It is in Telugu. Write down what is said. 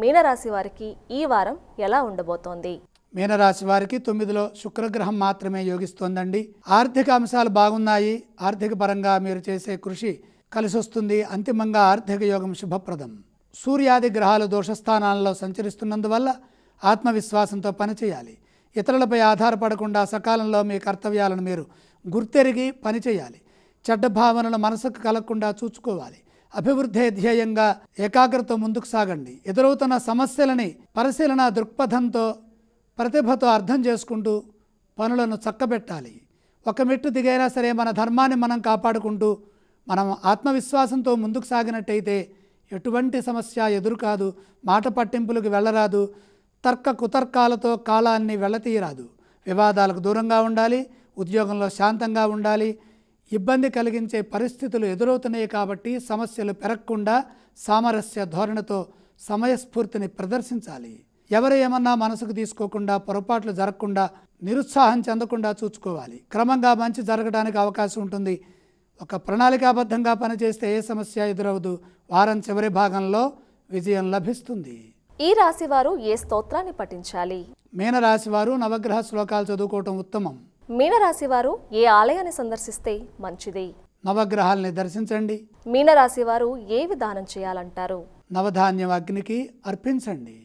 మీనరాశి వారికి ఈ వారం ఎలా ఉండబోతోంది మీనరాశి వారికి తొమ్మిదిలో శుక్రగ్రహం మాత్రమే యోగిస్తోందండి ఆర్థిక అంశాలు బాగున్నాయి ఆర్థిక పరంగా మీరు చేసే కృషి కలిసి వస్తుంది అంతిమంగా ఆర్థిక యోగం శుభప్రదం సూర్యాది గ్రహాలు దోషస్థానాల్లో సంచరిస్తున్నందువల్ల ఆత్మవిశ్వాసంతో పనిచేయాలి ఇతరులపై ఆధారపడకుండా సకాలంలో మీ కర్తవ్యాలను మీరు గుర్తెరిగి పనిచేయాలి చెడ్డ భావనలు మనసుకు కలగకుండా చూసుకోవాలి అభివృద్ధి ధ్యేయంగా ఏకాగ్రత ముందుకు సాగండి ఎదురవుతున్న సమస్యలని పరిశీలన దృక్పథంతో ప్రతిభతో అర్థం చేసుకుంటూ పనులను చక్కబెట్టాలి ఒక మెట్టు దిగైనా సరే మన ధర్మాన్ని మనం కాపాడుకుంటూ మనం ఆత్మవిశ్వాసంతో ముందుకు సాగినట్టయితే ఎటువంటి సమస్య ఎదురు కాదు మాట పట్టింపులకు వెళ్ళరాదు తర్క కుతర్కాలతో కాలాన్ని వెళ్ళతీయరాదు వివాదాలకు దూరంగా ఉండాలి ఉద్యోగంలో శాంతంగా ఉండాలి ఇబ్బంది కలిగించే పరిస్థితులు ఎదురవుతున్నాయి కాబట్టి సమస్యలు పెరగకుండా సామరస్య ధోరణితో సమయస్ఫూర్తిని ప్రదర్శించాలి ఎవరు ఏమన్నా మనసుకు తీసుకోకుండా పొరపాట్లు జరగకుండా నిరుత్సాహం చెందకుండా చూసుకోవాలి క్రమంగా మంచి జరగడానికి అవకాశం ఉంటుంది ఒక ప్రణాళికాబద్ధంగా పనిచేస్తే ఏ సమస్య ఎదురవదు వారం చివరి భాగంలో విజయం లభిస్తుంది ఈ రాశివారు ఏ స్తోత్రాన్ని పఠించాలి మీనరాశివారు నవగ్రహ శ్లోకాలు చదువుకోవటం ఉత్తమం మీనరాశి వారు ఏ ఆలయాన్ని సందర్శిస్తే మంచిది నవగ్రహాలని దర్శించండి మీనరాశి వారు ఏ విధానం చేయాలంటారు నవధాన్యం అగ్నికి అర్పించండి